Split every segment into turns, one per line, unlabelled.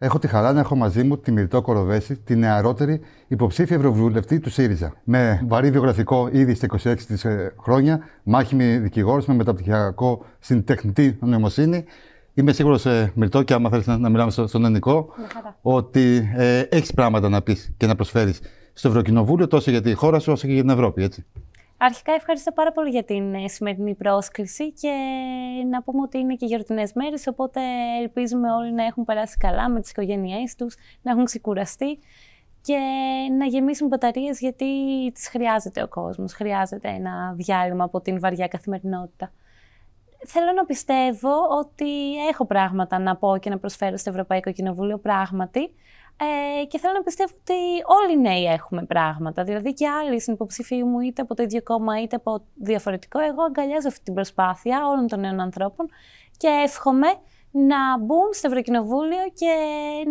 Έχω τη χαρά να έχω μαζί μου τη Μυρτό Κοροβέση, τη νεαρότερη υποψήφια ευρωβουλευτή του ΣΥΡΙΖΑ. Με βαρύ βιογραφικό ήδη στα 26 της ε, χρόνια, μάχημη δικηγόρος με μεταπτυχιακό στην τεχνητή νοημοσύνη. Είμαι σίγουρος, ε, Μυρτό, και άμα θέλεις να, μιλάμε στον ελληνικό, ότι ε, έχεις πράγματα να πεις και να προσφέρεις στο Ευρωκοινοβούλιο τόσο για τη χώρα σου όσο και για την Ευρώπη. Έτσι.
Αρχικά ευχαριστώ πάρα πολύ για την ε, σημερινή πρόσκληση και να πούμε ότι είναι και γιορτινές μέρες, οπότε ελπίζουμε όλοι να έχουν περάσει καλά με τις οικογένειές τους, να έχουν ξεκουραστεί και να γεμίσουν μπαταρίες γιατί τις χρειάζεται ο κόσμος, χρειάζεται ένα διάλειμμα από την βαριά καθημερινότητα. Θέλω να πιστεύω ότι έχω πράγματα να πω και να προσφέρω στο Ευρωπαϊκό Κοινοβούλιο πράγματι, ε, και θέλω να πιστεύω ότι όλοι οι νέοι έχουμε πράγματα. Δηλαδή και άλλοι υποψηφία μου, είτε από το ίδιο κόμμα είτε από διαφορετικό. Εγώ αγκαλιάζω αυτή την προσπάθεια όλων των νέων ανθρώπων και εύχομαι να μπουν στο Ευρωκοινοβούλιο και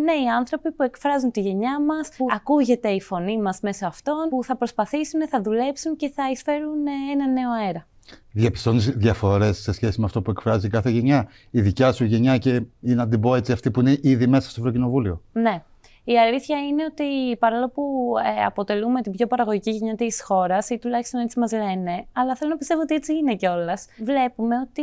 νέοι άνθρωποι που εκφράζουν τη γενιά μας, που ακούγεται η φωνή μας μέσα αυτών, που θα προσπαθήσουν, θα δουλέψουν και θα εισφέρουν ε, ένα νέο αέρα.
Διαπιστώνεις διαφορές σε σχέση με αυτό που εκφράζει κάθε γενιά, η δικιά σου γενιά και ή να την πω έτσι, αυτή που είναι ήδη μέσα στο Ευρωκοινοβούλιο.
Ναι, η αλήθεια είναι ότι παρόλο που ε, αποτελούμε την πιο παραγωγική γενιά της χώρας, ή τουλάχιστον έτσι μας λένε, αλλά θέλω να πιστεύω ότι έτσι είναι κιόλας, βλέπουμε ότι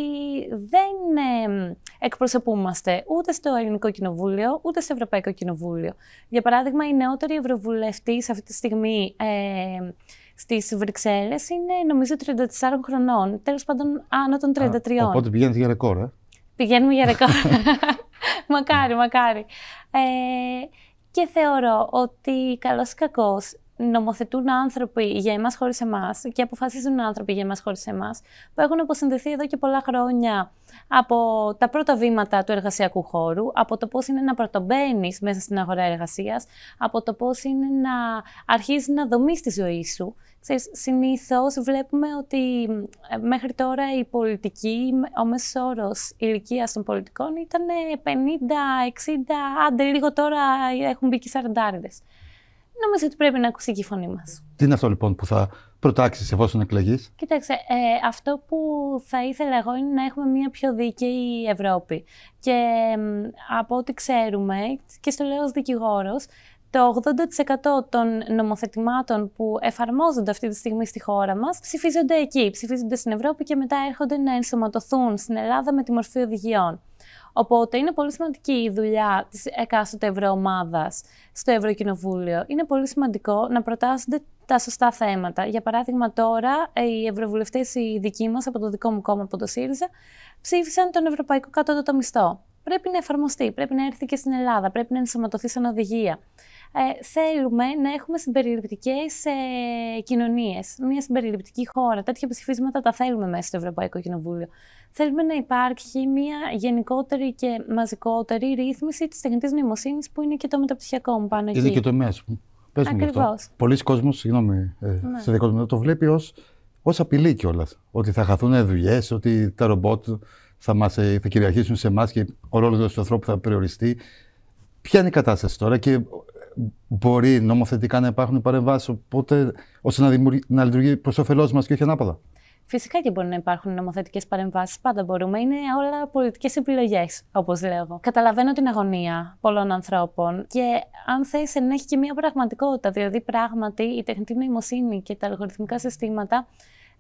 δεν ε, εκπροσωπούμαστε ούτε στο Ελληνικό Κοινοβούλιο, ούτε στο Ευρωπαϊκό Κοινοβούλιο. Για παράδειγμα, η νεότερη Ευρωβουλευτή αυτή τη στιγμή. Ε, στις Βρυξέλλες είναι νομίζω 34 χρονών. Τέλος πάντων, άνω των 33. Α, οπότε πηγαίνετε για ρεκόρ, ε. Πηγαίνουμε για ρεκόρ. μακάρι, μακάρι. Ε, και θεωρώ ότι καλός ή κακός νομοθετούν άνθρωποι για εμάς χωρίς εμάς και αποφασίζουν άνθρωποι για εμάς χωρίς εμάς, που έχουν αποσυνδεθεί εδώ και πολλά χρόνια από τα πρώτα βήματα του εργασιακού χώρου, από το πώς είναι να πρωτομπαίνεις μέσα στην αγορά εργασίας, από το πώς είναι να αρχίζεις να δομείς τη ζωή σου. Συνήθως βλέπουμε ότι ε, μέχρι τώρα η πολιτική, ο μέσος όρο ηλικίας των πολιτικών ήταν 50, 60, άντε λίγο τώρα έχουν μπει και 40 νομίζω ότι πρέπει να ακούσει και η φωνή μας.
Τι είναι αυτό λοιπόν που θα προτάξεις εφόσον εκλεγείς.
Κοίταξε, ε, αυτό που θα ήθελα εγώ είναι να έχουμε μια πιο δίκαιη Ευρώπη. Και από ό,τι ξέρουμε, και στο λέω ως δικηγόρος, το 80% των νομοθετημάτων που εφαρμόζονται αυτή τη στιγμή στη χώρα μας ψηφίζονται εκεί, ψηφίζονται στην Ευρώπη και μετά έρχονται να ενσωματωθούν στην Ελλάδα με τη μορφή οδηγιών. Οπότε είναι πολύ σημαντική η δουλειά της εκάστοτε ευρωομάδας στο Ευρωκοινοβούλιο. Είναι πολύ σημαντικό να προτάσσονται τα σωστά θέματα. Για παράδειγμα, τώρα ε, οι ευρωβουλευτές οι δικοί μας από το δικό μου κόμμα, από το ΣΥΡΙΖΑ, ψήφισαν τον Ευρωπαϊκό Κατώτατο Μισθό. Πρέπει να εφαρμοστεί, πρέπει να έρθει και στην Ελλάδα, πρέπει να ενσωματωθεί σαν οδηγία ε, θέλουμε να έχουμε συμπεριληπτικές ε, κοινωνίες, μια συμπεριληπτική χώρα. Τέτοια ψηφίσματα τα θέλουμε μέσα στο Ευρωπαϊκό Κοινοβούλιο. Θέλουμε να υπάρχει μια γενικότερη και μαζικότερη ρύθμιση της τεχνητής νοημοσύνης, που είναι και το μεταπτυχιακό μου πάνω εκεί. Είναι και το
μέσο μου. Πολλοί κόσμοι, συγγνώμη, ε, ναι. σε δικό το βλέπει ως ως απειλή κιόλας. Ότι θα χαθούν δουλειές, ότι τα ρομπότ θα, μας, ε, θα κυριαρχήσουν σε εμάς και ο ρόλος του ανθρώπου θα περιοριστεί. Ποια είναι η κατάσταση τώρα και μπορεί νομοθετικά να υπάρχουν παρεμβάσεις, οπότε ώστε να, να λειτουργεί προς όφελός μας και όχι ανάποδα.
Φυσικά και μπορεί να υπάρχουν νομοθετικές παρεμβάσεις. Πάντα μπορούμε. Είναι όλα πολιτικές επιλογές, όπως λέω. Καταλαβαίνω την αγωνία πολλών ανθρώπων και αν θες, έχει και μια πραγματικότητα. Δηλαδή, πράγματι, η τεχνητή νοημοσύνη και τα αλγοριθμικά συστήματα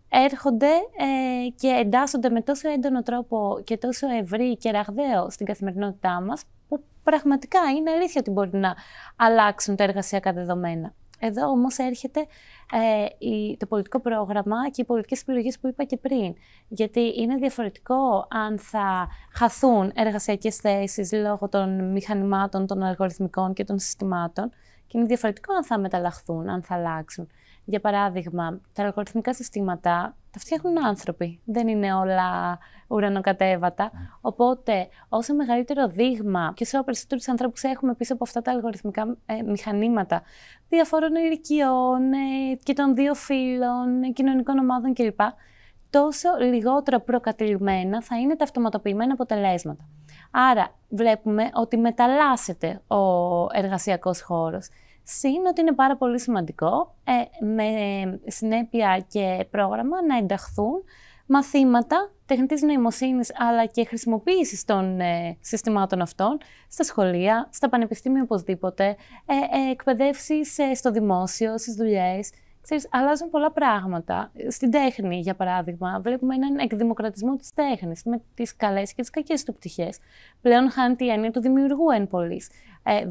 έρχονται ε, και εντάσσονται με τόσο έντονο τρόπο και τόσο ευρύ και ραγδαίο στην καθημερινότητά μας, που πραγματικά είναι αλήθεια ότι μπορεί να αλλάξουν τα εργασιακά δεδομένα. Εδώ όμως έρχεται ε, η, το πολιτικό πρόγραμμα και οι πολιτικές επιλογές που είπα και πριν. Γιατί είναι διαφορετικό αν θα χαθούν εργασιακές θέσεις λόγω των μηχανημάτων, των αλγοριθμικών και των συστημάτων και είναι διαφορετικό αν θα μεταλλαχθούν, αν θα αλλάξουν. Για παράδειγμα, τα αλγοριθμικά συστήματα τα φτιάχνουν άνθρωποι. Δεν είναι όλα ουρανοκατέβατα. Οπότε, όσο μεγαλύτερο δείγμα και όσο περισσότερους ανθρώπους έχουμε πίσω από αυτά τα αλγοριθμικά ε, μηχανήματα διαφόρων ηλικιών ε, και των δύο φύλων, ε, κοινωνικών ομάδων κλπ., τόσο λιγότερο προκατηλημένα θα είναι τα αυτοματοποιημένα αποτελέσματα. Άρα, βλέπουμε ότι μεταλλάσσεται ο εργασιακός χώρος. Συν ότι είναι πάρα πολύ σημαντικό ε, με συνέπεια και πρόγραμμα να ενταχθούν μαθήματα τεχνητής νοημοσύνης αλλά και χρησιμοποίησης των ε, συστημάτων αυτών στα σχολεία, στα πανεπιστήμια οπωσδήποτε, ε, ε εκπαιδεύσεις ε, στο δημόσιο, στις δουλειές αλλάζουν πολλά πράγματα. Στην τέχνη, για παράδειγμα, βλέπουμε έναν εκδημοκρατισμό της τέχνης, με τις καλές και τις κακές του πτυχές. Πλέον χάνει η έννοια του δημιουργού εν πωλή. Ε,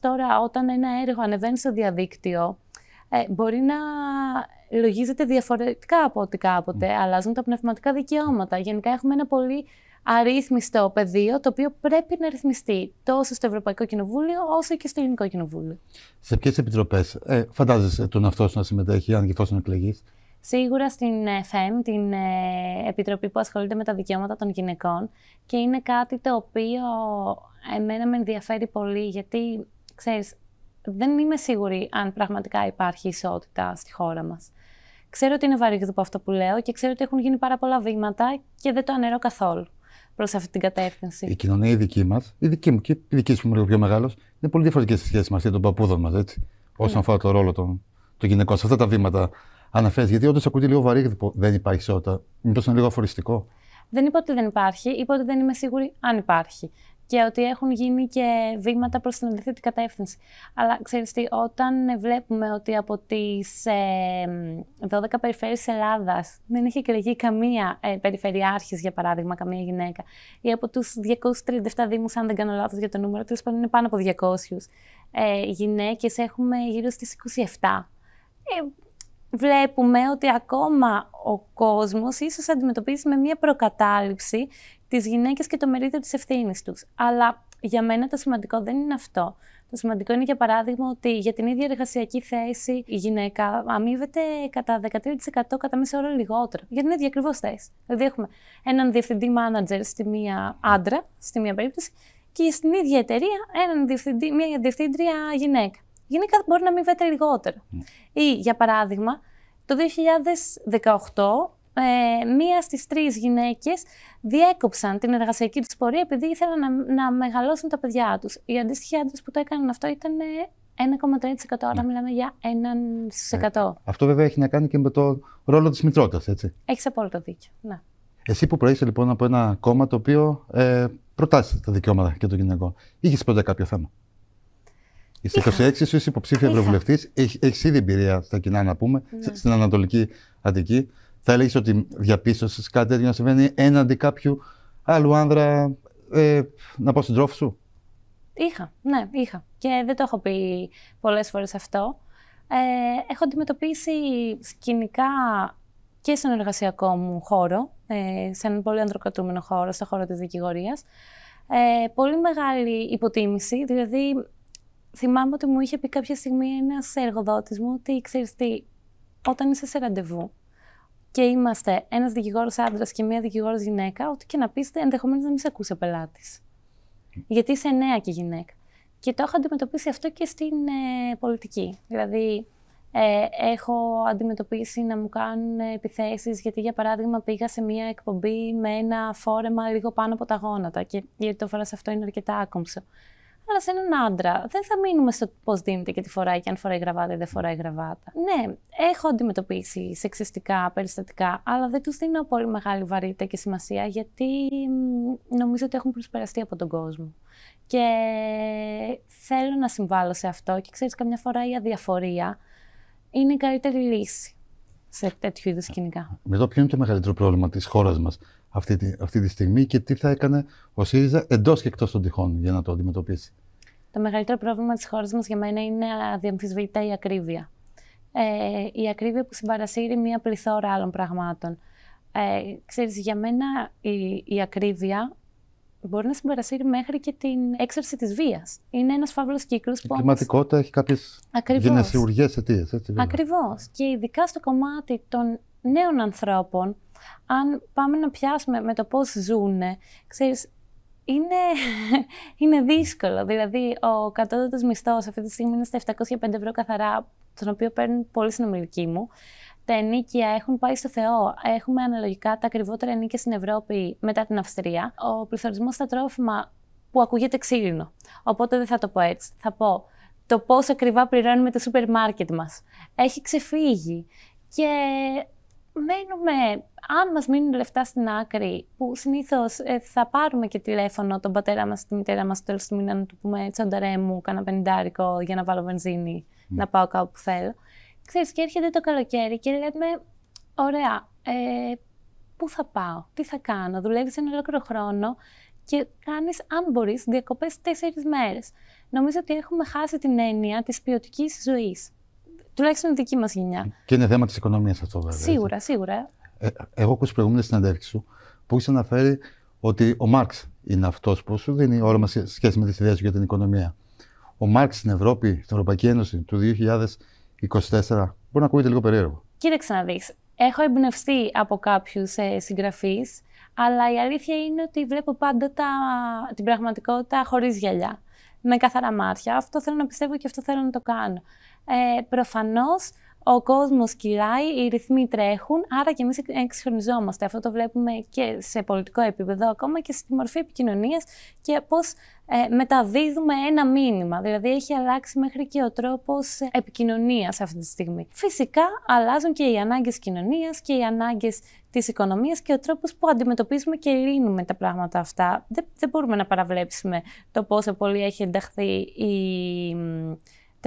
τώρα, όταν ένα έργο ανεβαίνει στο διαδίκτυο, ε, μπορεί να λογίζεται διαφορετικά από ό,τι κάποτε. Αλλάζουν τα πνευματικά δικαιώματα. Γενικά έχουμε ένα πολύ αρρύθμιστο πεδίο, το οποίο πρέπει να ρυθμιστεί τόσο στο Ευρωπαϊκό Κοινοβούλιο όσο και στο Ελληνικό Κοινοβούλιο.
Σε ποιες επιτροπές ε, φαντάζεσαι τον αυτό να συμμετέχει, αν και εφόσον εκλεγείς.
Σίγουρα στην ΕΦΕΜ, την ε, Επιτροπή που ασχολείται με τα δικαιώματα των γυναικών και είναι κάτι το οποίο εμένα με ενδιαφέρει πολύ γιατί, ξέρεις, δεν είμαι σίγουρη αν πραγματικά υπάρχει ισότητα στη χώρα μας. Ξέρω ότι είναι βαρύγδουπο αυτό που λέω και ξέρω ότι έχουν γίνει πάρα πολλά βήματα και δεν το αναιρώ καθόλου προς αυτή την κατεύθυνση. Η
κοινωνία η δική μας, η δική μου και η δική σου που είμαι πιο μεγάλος, είναι πολύ διαφορετική σε σχέση με και των παππούδων μας, έτσι. Όσον ναι. αφορά το ρόλο των, των γυναικών, σε αυτά τα βήματα αναφέρεις. Γιατί όντως ακούγεται λίγο που δεν υπάρχει ισότητα. Μήπως είναι λίγο αφοριστικό.
Δεν είπα ότι δεν υπάρχει, είπα ότι δεν είμαι σίγουρη αν υπάρχει και ότι έχουν γίνει και βήματα προς την αντίθετη κατεύθυνση. Αλλά ξέρεις τι, όταν βλέπουμε ότι από τις ε, 12 περιφέρειες της Ελλάδας δεν έχει εκλεγεί καμία ε, περιφερειάρχης, για παράδειγμα, καμία γυναίκα, ή από τους 237 δήμους, αν δεν κάνω λάθος για το νούμερο, τέλος πάντων είναι πάνω από 200, ε, γυναίκες έχουμε γύρω στις 27. Ε, βλέπουμε ότι ακόμα ο κόσμος ίσως αντιμετωπίζει με μία προκατάληψη τις γυναίκες και το μερίδιο της ευθύνης τους. Αλλά για μένα το σημαντικό δεν είναι αυτό. Το σημαντικό είναι, για παράδειγμα, ότι για την ίδια εργασιακή θέση η γυναίκα αμείβεται κατά 13% κατά μισό ώρα λιγότερο. Για την ίδια ακριβώ θέση. Δηλαδή, έχουμε έναν διευθυντή διευθυντή-μανατζερ στη μία άντρα, στη μία περίπτωση, και στην ίδια εταιρεία έναν διευθυντή, μία διευθύντρια γυναίκα. Η γυναίκα μπορεί να αμείβεται λιγότερο. Mm. Ή, για παράδειγμα, το 2018 ε, μία στις τρεις γυναίκες διέκοψαν την εργασιακή τους πορεία επειδή ήθελαν να, μεγαλώσουν τα παιδιά τους. Οι αντίστοιχοι άντρε που το έκαναν αυτό ήταν 1,3%. Ε, άρα ναι. μιλάμε για 1%. Ε,
αυτό βέβαια έχει να κάνει και με το ρόλο της μητρότητας, έτσι.
Έχεις απόλυτο δίκιο. Ναι.
Εσύ που προείσαι λοιπόν από ένα κόμμα το οποίο ε, προτάσεις τα δικαιώματα και των γυναικών, είχε πρώτα κάποιο θέμα. Είσαι 26, είσαι υποψήφια ευρωβουλευτή. Έχεις ήδη εμπειρία στα κοινά, να πούμε, ναι. στην Ανατολική Αττική θα έλεγε ότι διαπίστωσες κάτι τέτοιο να συμβαίνει έναντι κάποιου άλλου άνδρα. Ε, να πω στην τρόφη σου.
Είχα, ναι, είχα. Και δεν το έχω πει πολλές φορές αυτό. Ε, έχω αντιμετωπίσει σκηνικά και στον εργασιακό μου χώρο, ε, σε έναν πολύ ανδροκρατούμενο χώρο, στον χώρο της Δικηγορίας. Ε, πολύ μεγάλη υποτίμηση, δηλαδή θυμάμαι ότι μου είχε πει κάποια στιγμή ένας εργοδότης μου ότι ξέρεις τι, όταν είσαι σε ραντεβού, και είμαστε ένας δικηγόρος άντρας και μία δικηγόρος γυναίκα, ό,τι και να πείστε, ενδεχομένως να μην σε ακούσει ο πελάτης. Γιατί είσαι νέα και γυναίκα. Και το έχω αντιμετωπίσει αυτό και στην ε, πολιτική. Δηλαδή, ε, έχω αντιμετωπίσει να μου κάνουν επιθέσεις, γιατί για παράδειγμα πήγα σε μια εκπομπή με ένα φόρεμα λίγο πάνω από τα γόνατα και γιατί το φοράς αυτό είναι αρκετά άκομψο. Αλλά σε έναν άντρα δεν θα μείνουμε στο πώς δίνεται και τι φοράει και αν φοράει γραβάτα ή δεν φοράει γραβάτα. Ναι, έχω αντιμετωπίσει σεξιστικά περιστατικά, αλλά δεν τους δίνω πολύ μεγάλη βαρύτητα και σημασία γιατί νομίζω ότι έχουν προσπεραστεί από τον κόσμο. Και θέλω να συμβάλλω σε αυτό και ξέρεις καμιά φορά η αδιαφορία είναι η καλύτερη λύση σε τέτοιου είδους σκηνικά.
Εδώ ποιο είναι το μεγαλύτερο πρόβλημα της χώρας μας αυτή τη, αυτή τη στιγμή και τι θα έκανε ο ΣΥΡΙΖΑ εντός και εκτός των τυχών για να το αντιμετωπίσει.
Το μεγαλύτερο πρόβλημα της χώρας μας για μένα είναι αδιαμφισβήτητα η ακρίβεια. Ε, η ακρίβεια που συμπαρασύρει μία πληθώρα άλλων πραγμάτων. Ε, ξέρεις, για μένα η, η ακρίβεια μπορεί να συμπαρασύρει μέχρι και την έξαρση της βίας. Είναι ένας φαύλος κύκλος που... Η κλιματικότητα
έχει κάποιες γενεσιουργές αιτίες. Έτσι,
Ακριβώς. Και ειδικά στο κομμάτι των νέων ανθρώπων, αν πάμε να πιάσουμε με το πώς ζούνε, ξέρεις, είναι, είναι δύσκολο. Δηλαδή, ο κατώτατος μισθός αυτή τη στιγμή είναι στα 705 ευρώ καθαρά, τον οποίο παίρνουν πολλοί συνομιλικοί μου. Τα ενίκια έχουν πάει στο Θεό. Έχουμε αναλογικά τα ακριβότερα ενίκια στην Ευρώπη μετά την Αυστρία. Ο πληθωρισμός στα τρόφιμα που ακούγεται ξύλινο. Οπότε δεν θα το πω έτσι. Θα πω το πόσο ακριβά πληρώνουμε το σούπερ μάρκετ μας. Έχει ξεφύγει. Και μένουμε, αν μας μείνουν λεφτά στην άκρη, που συνήθως ε, θα πάρουμε και τηλέφωνο τον πατέρα μας, τη μητέρα μας, τέλος του μήνα να του πούμε τσανταρέ μου, κάνα πενιντάρικο για να βάλω βενζίνη, ναι. να πάω κάπου που θέλω. Ξέρεις, και έρχεται το καλοκαίρι και λέμε, ωραία, ε, πού θα πάω, τι θα κάνω, δουλεύεις ένα ολόκληρο χρόνο και κάνεις, αν μπορείς, διακοπές τέσσερις μέρες. Νομίζω ότι έχουμε χάσει την έννοια της ποιοτικής ζωής. Τουλάχιστον η δική μας γενιά.
Και είναι θέμα της οικονομίας αυτό, βέβαια. Σίγουρα, σίγουρα. Ε, έχω ακούσει προηγούμενη σου που έχεις αναφέρει ότι ο Μάρξ είναι αυτός που σου δίνει όραμα σε σχέση με τις ιδέες σου για την οικονομία. Ο Μάρξ στην Ευρώπη, στην Ευρωπαϊκή Ένωση του 2024, μπορεί να ακούγεται λίγο περίεργο.
Κοίταξε να δεις. Έχω εμπνευστεί από κάποιους ε, συγγραφείς, αλλά η αλήθεια είναι ότι βλέπω πάντα τα, την πραγματικότητα χωρίς γυαλιά. Με καθαρά μάτια. Αυτό θέλω να πιστεύω και αυτό θέλω να το κάνω ε, προφανώς ο κόσμος κυλάει, οι ρυθμοί τρέχουν, άρα και εμείς εξυγχρονιζόμαστε. Αυτό το βλέπουμε και σε πολιτικό επίπεδο, ακόμα και στη μορφή επικοινωνίας και πώς ε, μεταδίδουμε ένα μήνυμα. Δηλαδή, έχει αλλάξει μέχρι και ο τρόπος επικοινωνίας αυτή τη στιγμή. Φυσικά, αλλάζουν και οι ανάγκες κοινωνίας και οι ανάγκες της οικονομίας και ο τρόπος που αντιμετωπίζουμε και λύνουμε τα πράγματα αυτά. Δεν, δεν μπορούμε να παραβλέψουμε το πόσο πολύ έχει ενταχθεί η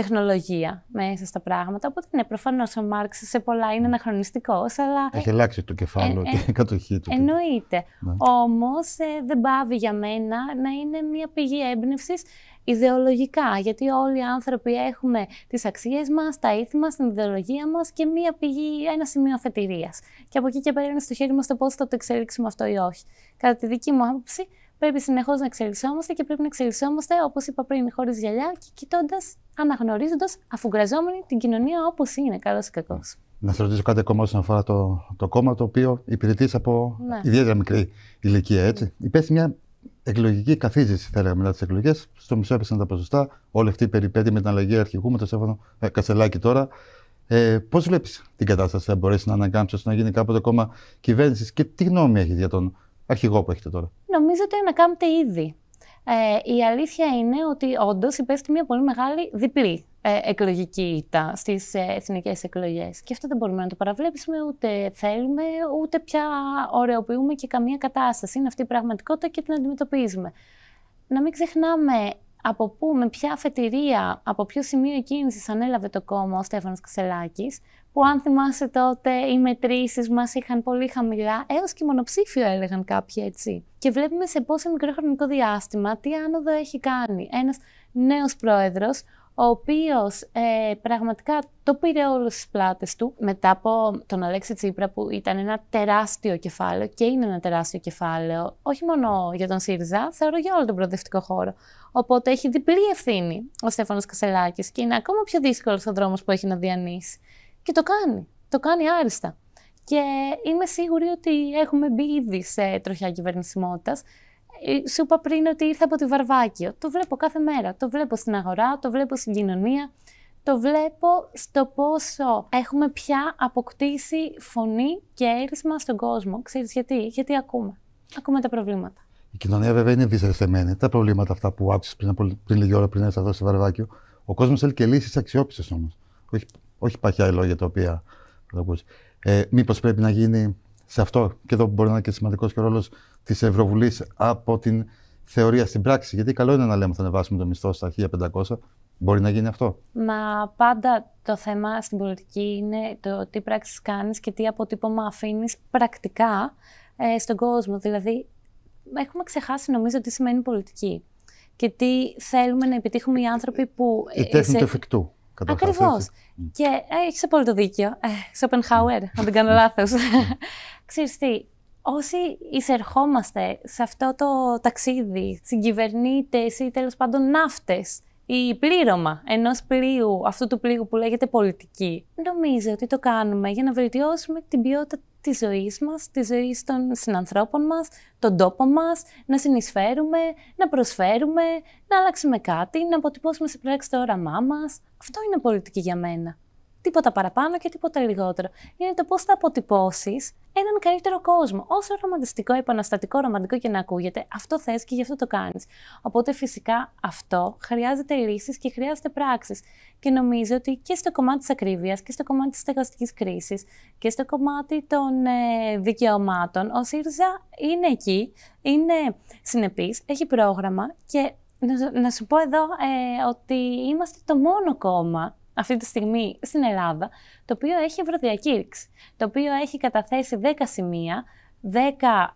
τεχνολογία μέσα στα πράγματα. Οπότε ναι, προφανώς ο Μάρξ σε πολλά είναι αναχρονιστικός, αλλά. Έχει ε,
αλλάξει το κεφάλαιο ε, και η ε, κατοχή του.
Εννοείται. Ναι. Όμως δεν πάβει για μένα να είναι μια πηγή έμπνευσης ιδεολογικά. Γιατί όλοι οι άνθρωποι έχουμε τις αξίες μας, τα ήθη μας, την ιδεολογία μας και μια πηγή, ένα σημείο αφετηρίας. Και από εκεί και πέρα είναι στο χέρι μας το πώς θα το εξελίξουμε αυτό ή όχι. Κατά τη δική μου άποψη, Πρέπει συνεχώς να εξελισσόμαστε και πρέπει να εξελισσόμαστε, όπως είπα πριν, χωρίς γυαλιά και κοιτώντας, αναγνωρίζοντας, αφουγκραζόμενοι την κοινωνία όπως είναι, καλός ή κακός.
Να σας ρωτήσω κάτι ακόμα όσον αφορά το, το κόμμα το οποίο υπηρετείς από ναι. ιδιαίτερα μικρή ηλικία, έτσι. Ναι. Υπέστη μια εκλογική καθίζηση, θα έλεγα, μετά τις εκλογές. Στο μισό έπεσαν τα ποσοστά. Όλη αυτή η περιπέτεια με την αλλαγή αρχηγού, με τον Σέφανο ε, Κασελάκη τώρα. Ε, Πώς βλέπεις την κατάσταση, θα μπορέσεις να ανακάμψεις να γίνει κάποτε κόμμα κυβέρνησης και τι γνώμη έχεις για τον αρχηγό που έχετε τώρα.
Νομίζω ότι κάνετε ήδη. Ε, η αλήθεια είναι ότι όντως υπέστη μια πολύ μεγάλη διπλή ε, εκλογική ήττα στις ε, εθνικές εκλογές. Και αυτό δεν μπορούμε να το παραβλέψουμε, ούτε θέλουμε, ούτε πια ωρεοποιούμε και καμία κατάσταση. Είναι αυτή η πραγματικότητα και την αντιμετωπίζουμε. Να μην ξεχνάμε από πού, με ποια αφετηρία, από ποιο σημείο κίνηση ανέλαβε το κόμμα ο Στέφανος Κασελάκης, που αν θυμάσαι τότε οι μετρήσεις μας είχαν πολύ χαμηλά, έως και μονοψήφιο έλεγαν κάποιοι έτσι. Και βλέπουμε σε πόσο μικρό χρονικό διάστημα τι άνοδο έχει κάνει ένας νέος πρόεδρος, ο οποίος ε, πραγματικά το πήρε όλους τις πλάτες του μετά από τον Αλέξη Τσίπρα που ήταν ένα τεράστιο κεφάλαιο και είναι ένα τεράστιο κεφάλαιο όχι μόνο για τον ΣΥΡΙΖΑ, θεωρώ για όλο τον προοδευτικό χώρο. Οπότε έχει διπλή ευθύνη ο Στέφανος Κασελάκης και είναι ακόμα πιο δύσκολος ο δρόμος που έχει να διανύσει. Και το κάνει, το κάνει άριστα. Και είμαι σίγουρη ότι έχουμε μπει ήδη σε τροχιά κυβερνησιμότητας. Ε, σου είπα πριν ότι ήρθα από τη Βαρβάκιο. Το βλέπω κάθε μέρα. Το βλέπω στην αγορά, το βλέπω στην κοινωνία. Το βλέπω στο πόσο έχουμε πια αποκτήσει φωνή και έρισμα στον κόσμο. Ξέρεις γιατί, γιατί ακούμε. Ακούμε τα προβλήματα.
Η κοινωνία βέβαια είναι δυσαρεστημένη. Τα προβλήματα αυτά που άκουσες πριν, πριν λίγη ώρα πριν έρθει εδώ στη Βαρβάκιο. Ο κόσμος θέλει και λύσεις αξιόπιστες όμως. Όχι, όχι παχιά λόγια τα οποία θα ακούσει. Ε, Μήπως πρέπει να γίνει σε αυτό, και εδώ μπορεί να είναι και σημαντικός και ο ρόλος της Ευρωβουλής από την θεωρία στην πράξη. Γιατί καλό είναι να λέμε θα ανεβάσουμε το μισθό στα 1500. Μπορεί να γίνει αυτό.
Μα πάντα το θέμα στην πολιτική είναι το τι πράξεις κάνεις και τι αποτύπωμα αφήνεις πρακτικά ε, στον κόσμο. Δηλαδή, έχουμε ξεχάσει νομίζω τι σημαίνει πολιτική και τι θέλουμε να επιτύχουμε οι άνθρωποι που. Η τέχνη του
εφικτού. Ακριβώς. Mm.
Και ε, έχεις απόλυτο δίκιο. Σοπενχάουερ, αν δεν κάνω mm. λάθος. τι, όσοι εισερχόμαστε σε αυτό το ταξίδι, συγκυβερνήτες ή τέλος πάντων ναύτες, η τελο παντων ναυτε η πλοίου, αυτού του πλοίου που λέγεται πολιτική, νομίζω ότι το κάνουμε για να βελτιώσουμε την ποιότητα της ζωής μας, της ζωής των συνανθρώπων μας, τον τόπο μας, να συνεισφέρουμε, να προσφέρουμε, να αλλάξουμε κάτι, να αποτυπώσουμε σε πράξη το όραμά μας. Αυτό είναι πολιτική για μένα τίποτα παραπάνω και τίποτα λιγότερο. Είναι το πώς θα αποτυπώσεις έναν καλύτερο κόσμο. Όσο ρομαντιστικό, επαναστατικό, ρομαντικό και να ακούγεται, αυτό θες και γι' αυτό το κάνεις. Οπότε φυσικά αυτό χρειάζεται λύσεις και χρειάζεται πράξεις. Και νομίζω ότι και στο κομμάτι της ακρίβειας και στο κομμάτι της στεγαστικής κρίσης και στο κομμάτι των ε, δικαιωμάτων, ο ΣΥΡΖΑ είναι εκεί, είναι συνεπής, έχει πρόγραμμα και να, να σου πω εδώ ε, ότι είμαστε το μόνο κόμμα αυτή τη στιγμή στην Ελλάδα, το οποίο έχει ευρωδιακήρυξη, το οποίο έχει καταθέσει 10 σημεία 10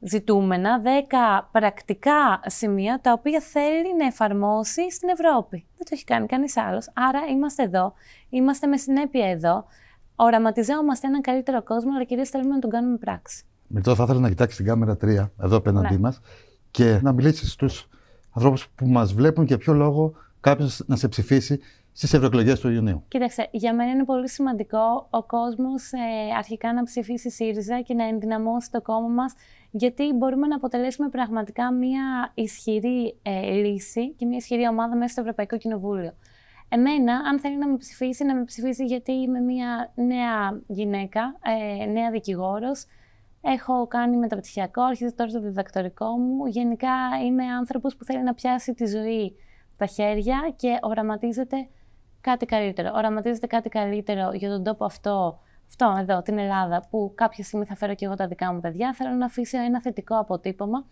ζητούμενα, 10 πρακτικά σημεία τα οποία θέλει να εφαρμόσει στην Ευρώπη. Δεν το έχει κάνει κανείς άλλος, άρα είμαστε εδώ, είμαστε με συνέπεια εδώ, οραματιζόμαστε έναν καλύτερο κόσμο, αλλά κυρίως θέλουμε να τον κάνουμε πράξη.
Μιλτώ, θα ήθελα να κοιτάξει την κάμερα 3, εδώ απέναντί ναι. μας, και να μιλήσεις στους ανθρώπους που μας βλέπουν και ποιο λόγο κάποιος να σε ψηφίσει στις ευρωεκλογές του Ιουνίου.
Κοίταξε, για μένα είναι πολύ σημαντικό ο κόσμος ε, αρχικά να ψηφίσει ΣΥΡΙΖΑ και να ενδυναμώσει το κόμμα μας, γιατί μπορούμε να αποτελέσουμε πραγματικά μια ισχυρή ε, λύση και μια ισχυρή ομάδα μέσα στο Ευρωπαϊκό Κοινοβούλιο. Εμένα, αν θέλει να με ψηφίσει, να με ψηφίσει γιατί είμαι μια νέα γυναίκα, ε, νέα δικηγόρος. Έχω κάνει μεταπτυχιακό, αρχίζει τώρα το διδακτορικό μου. Γενικά είμαι άνθρωπος που θέλει να πιάσει τη ζωή τα χέρια και οραματίζεται κάτι καλύτερο. Οραματίζεται κάτι καλύτερο για τον τόπο αυτό, αυτό εδώ, την Ελλάδα, που κάποια στιγμή θα φέρω και εγώ τα δικά μου παιδιά. Θέλω να αφήσω ένα θετικό αποτύπωμα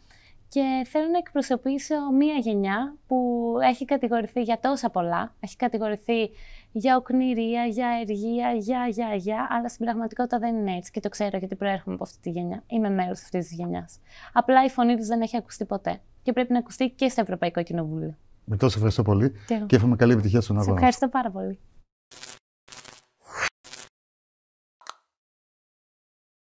και θέλω να εκπροσωπήσω μία γενιά που έχει κατηγορηθεί για τόσα πολλά. Έχει κατηγορηθεί για οκνηρία, για εργία, για, για, για, αλλά στην πραγματικότητα δεν είναι έτσι και το ξέρω γιατί προέρχομαι από αυτή τη γενιά. Είμαι μέρο αυτής της γενιάς. Απλά η φωνή του δεν έχει ακουστεί ποτέ και πρέπει να ακουστεί και στο Ευρωπαϊκό Κοινοβούλιο.
Με τόσο ευχαριστώ πολύ και, και εύχομαι καλή επιτυχία στον αγώνα. Σε
ευχαριστώ πάρα πολύ.